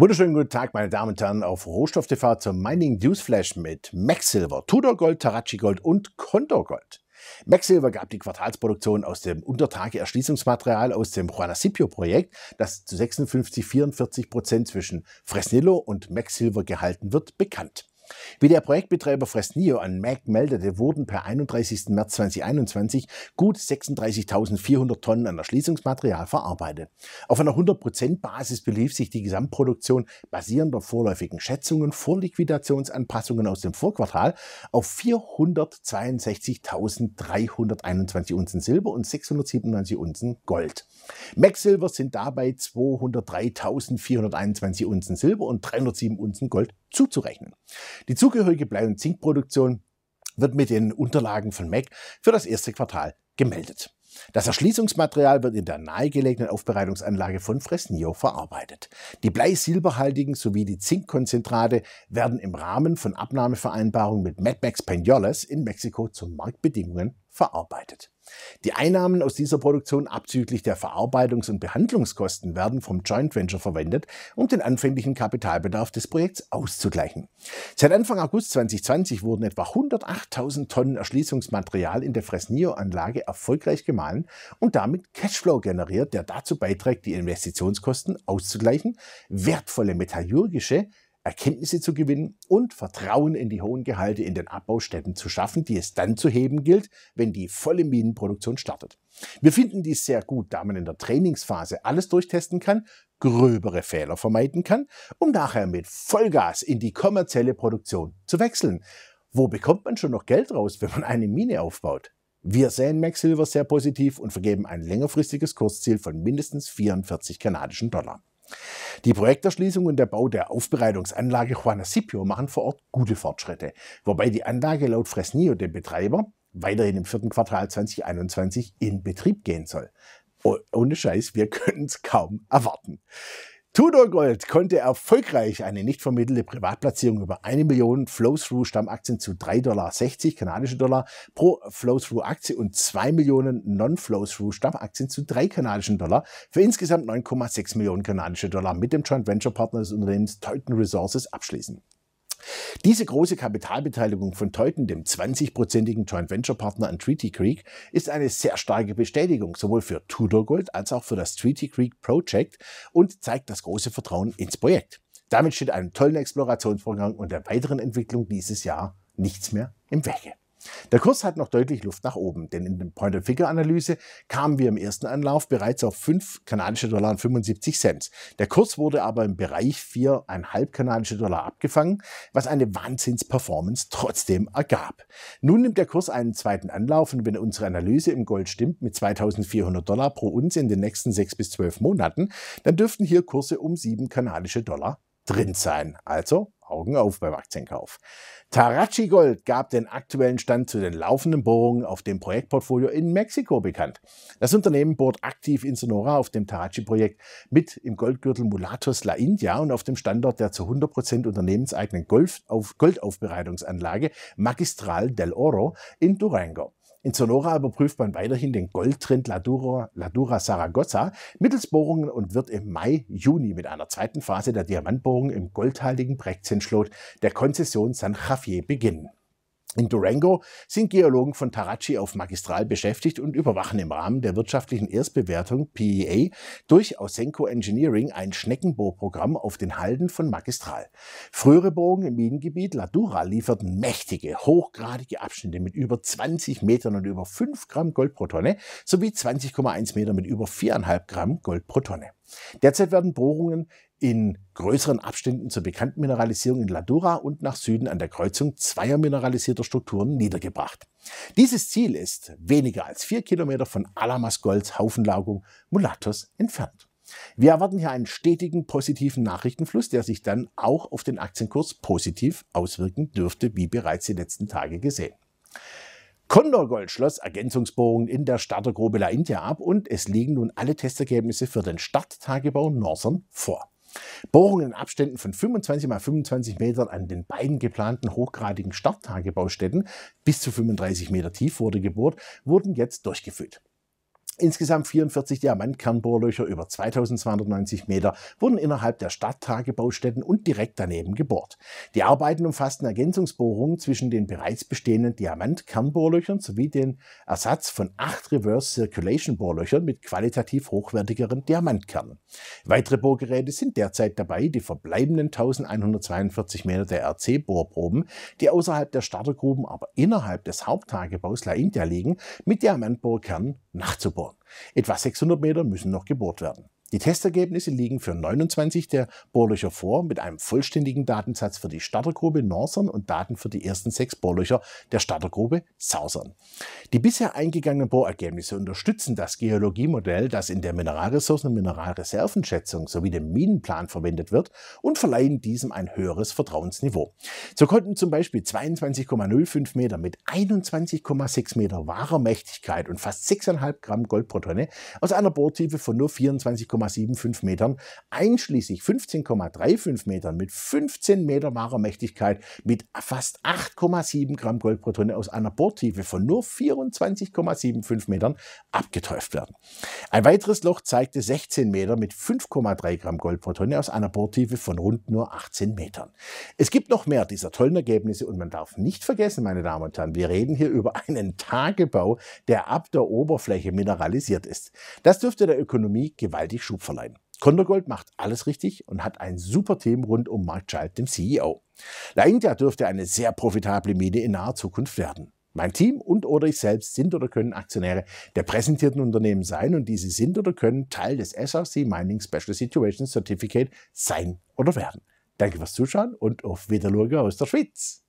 Wunderschönen guten Tag, meine Damen und Herren, auf Rohstoff TV zum Mining Flash mit Maxilver, Tudor Gold, Tarachi Gold und Condor Gold. Maxilver gab die Quartalsproduktion aus dem Untertage-Erschließungsmaterial aus dem Juanacipio-Projekt, das zu 56,44 Prozent zwischen Fresnillo und Maxilver gehalten wird, bekannt. Wie der Projektbetreiber Fresnio an MAC meldete, wurden per 31. März 2021 gut 36.400 Tonnen an Erschließungsmaterial verarbeitet. Auf einer 100%-Basis belief sich die Gesamtproduktion basierend auf vorläufigen Schätzungen vor Liquidationsanpassungen aus dem Vorquartal auf 462.321 Unzen Silber und 697 Unzen Gold. MAC Silver sind dabei 203.421 Unzen Silber und 307 Unzen Gold zuzurechnen. Die zugehörige Blei- und Zinkproduktion wird mit den Unterlagen von MEC für das erste Quartal gemeldet. Das Erschließungsmaterial wird in der nahegelegenen Aufbereitungsanlage von Fresnillo verarbeitet. Die Bleisilberhaltigen sowie die Zinkkonzentrate werden im Rahmen von Abnahmevereinbarungen mit MedMax Peñoles in Mexiko zu Marktbedingungen verarbeitet. Die Einnahmen aus dieser Produktion abzüglich der Verarbeitungs- und Behandlungskosten werden vom Joint Venture verwendet, um den anfänglichen Kapitalbedarf des Projekts auszugleichen. Seit Anfang August 2020 wurden etwa 108.000 Tonnen Erschließungsmaterial in der Fresnillo-Anlage erfolgreich gemahlen und damit Cashflow generiert, der dazu beiträgt, die Investitionskosten auszugleichen, wertvolle metallurgische Erkenntnisse zu gewinnen und Vertrauen in die hohen Gehalte in den Abbaustätten zu schaffen, die es dann zu heben gilt, wenn die volle Minenproduktion startet. Wir finden dies sehr gut, da man in der Trainingsphase alles durchtesten kann, gröbere Fehler vermeiden kann, um nachher mit Vollgas in die kommerzielle Produktion zu wechseln. Wo bekommt man schon noch Geld raus, wenn man eine Mine aufbaut? Wir sehen Max Silver sehr positiv und vergeben ein längerfristiges Kursziel von mindestens 44 kanadischen Dollar. Die Projekterschließung und der Bau der Aufbereitungsanlage Juana Scipio machen vor Ort gute Fortschritte, wobei die Anlage laut Fresnillo, dem Betreiber, weiterhin im vierten Quartal 2021 in Betrieb gehen soll. Ohne Scheiß, wir können es kaum erwarten. Tudor Gold konnte erfolgreich eine nicht vermittelte Privatplatzierung über eine Million Flow-Through-Stammaktien zu 3,60 Dollar kanadische Dollar pro Flow-Through-Aktie und 2 Millionen Non-Flow-Through-Stammaktien zu 3 kanadischen Dollar für insgesamt 9,6 Millionen kanadische Dollar mit dem Joint Venture Partner des Unternehmens Teuton Resources abschließen. Diese große Kapitalbeteiligung von Teuten, dem 20-prozentigen Joint Venture Partner an Treaty Creek, ist eine sehr starke Bestätigung sowohl für Tudor Gold als auch für das Treaty Creek Project und zeigt das große Vertrauen ins Projekt. Damit steht einem tollen Explorationsvorgang und der weiteren Entwicklung dieses Jahr nichts mehr im Wege. Der Kurs hat noch deutlich Luft nach oben, denn in der point of figure analyse kamen wir im ersten Anlauf bereits auf 5 kanadische Dollar und 75 Cent. Der Kurs wurde aber im Bereich 4,5 kanadische Dollar abgefangen, was eine Wahnsinns-Performance trotzdem ergab. Nun nimmt der Kurs einen zweiten Anlauf und wenn unsere Analyse im Gold stimmt mit 2400 Dollar pro Unz in den nächsten 6 bis 12 Monaten, dann dürften hier Kurse um 7 kanadische Dollar drin sein. Also Augen auf beim Aktienkauf. Tarachi Gold gab den aktuellen Stand zu den laufenden Bohrungen auf dem Projektportfolio in Mexiko bekannt. Das Unternehmen bohrt aktiv in Sonora auf dem Tarachi-Projekt mit im Goldgürtel Mulatos La India und auf dem Standort der zu 100% unternehmenseigenen Goldaufbereitungsanlage Magistral del Oro in Durango. In Sonora überprüft man weiterhin den Goldtrend Ladura, Ladura Saragossa mittels Bohrungen und wird im Mai, Juni mit einer zweiten Phase der Diamantbohrung im goldhaltigen Brechzenschlot der Konzession San Javier beginnen. In Durango sind Geologen von Tarachi auf Magistral beschäftigt und überwachen im Rahmen der wirtschaftlichen Erstbewertung PEA durch Ausenco Engineering ein Schneckenbohrprogramm auf den Halden von Magistral. Frühere Bohrungen im Minengebiet Dura lieferten mächtige, hochgradige Abschnitte mit über 20 Metern und über 5 Gramm Gold pro Tonne sowie 20,1 Meter mit über 4,5 Gramm Gold pro Tonne. Derzeit werden Bohrungen in größeren Abständen zur bekannten Mineralisierung in Ladura und nach Süden an der Kreuzung zweier mineralisierter Strukturen niedergebracht. Dieses Ziel ist weniger als vier Kilometer von Alamasgolds Haufenlagung Mulatos entfernt. Wir erwarten hier einen stetigen positiven Nachrichtenfluss, der sich dann auch auf den Aktienkurs positiv auswirken dürfte, wie bereits die letzten Tage gesehen. Condor Gold schloss Ergänzungsbohrungen in der Startergrube La India ab und es liegen nun alle Testergebnisse für den Starttagebau Northern vor. Bohrungen in Abständen von 25 mal 25 Metern an den beiden geplanten hochgradigen Starttagebaustätten bis zu 35 Meter tief wurde gebohrt, wurden jetzt durchgeführt. Insgesamt 44 Diamantkernbohrlöcher über 2290 Meter wurden innerhalb der Stadttagebaustätten und direkt daneben gebohrt. Die Arbeiten umfassten Ergänzungsbohrungen zwischen den bereits bestehenden Diamantkernbohrlöchern sowie den Ersatz von acht Reverse Circulation Bohrlöchern mit qualitativ hochwertigeren Diamantkernen. Weitere Bohrgeräte sind derzeit dabei, die verbleibenden 1142 Meter der RC-Bohrproben, die außerhalb der Startergruben, aber innerhalb des Haupttagebaus La India liegen, mit Diamantbohrkernen nachzubohren. Etwa 600 Meter müssen noch gebohrt werden. Die Testergebnisse liegen für 29 der Bohrlöcher vor, mit einem vollständigen Datensatz für die Startergrube Northern und Daten für die ersten sechs Bohrlöcher der Startergrube Southern. Die bisher eingegangenen Bohrergebnisse unterstützen das Geologiemodell, das in der Mineralressourcen- und Mineralreservenschätzung sowie dem Minenplan verwendet wird und verleihen diesem ein höheres Vertrauensniveau. So konnten zum Beispiel 22,05 Meter mit 21,6 Meter wahrer Mächtigkeit und fast 6,5 Gramm Gold pro Tonne aus einer Bohrtiefe von nur 24, 15,75 Metern, einschließlich 15,35 Metern mit 15 Meter wahrer Mächtigkeit mit fast 8,7 Gramm Gold pro Tonne aus einer Bohrtiefe von nur 24,75 Metern abgetäuft werden. Ein weiteres Loch zeigte 16 Meter mit 5,3 Gramm Gold pro Tonne aus einer Bohrtiefe von rund nur 18 Metern. Es gibt noch mehr dieser tollen Ergebnisse und man darf nicht vergessen, meine Damen und Herren, wir reden hier über einen Tagebau, der ab der Oberfläche mineralisiert ist. Das dürfte der Ökonomie gewaltig Schub verleihen. Condor macht alles richtig und hat ein super Team rund um Mark Child, dem CEO. La India dürfte eine sehr profitable Mine in naher Zukunft werden. Mein Team und oder ich selbst sind oder können Aktionäre der präsentierten Unternehmen sein und diese sind oder können Teil des SRC Mining Special Situations Certificate sein oder werden. Danke fürs Zuschauen und auf Wiedersehen aus der Schweiz.